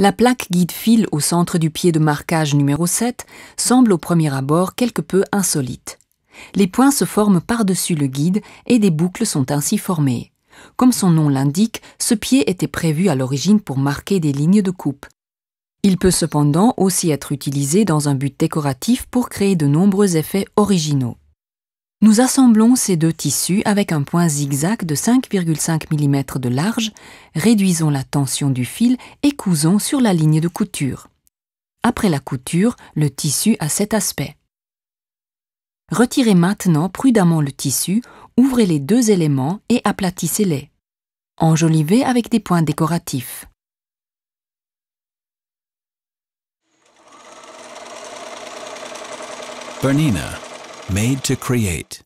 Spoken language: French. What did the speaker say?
La plaque guide-fil au centre du pied de marquage numéro 7 semble au premier abord quelque peu insolite. Les points se forment par-dessus le guide et des boucles sont ainsi formées. Comme son nom l'indique, ce pied était prévu à l'origine pour marquer des lignes de coupe. Il peut cependant aussi être utilisé dans un but décoratif pour créer de nombreux effets originaux. Nous assemblons ces deux tissus avec un point zigzag de 5,5 mm de large, réduisons la tension du fil et cousons sur la ligne de couture. Après la couture, le tissu a cet aspect. Retirez maintenant prudemment le tissu, ouvrez les deux éléments et aplatissez-les. Enjolivez avec des points décoratifs. Bernina. Made to Create.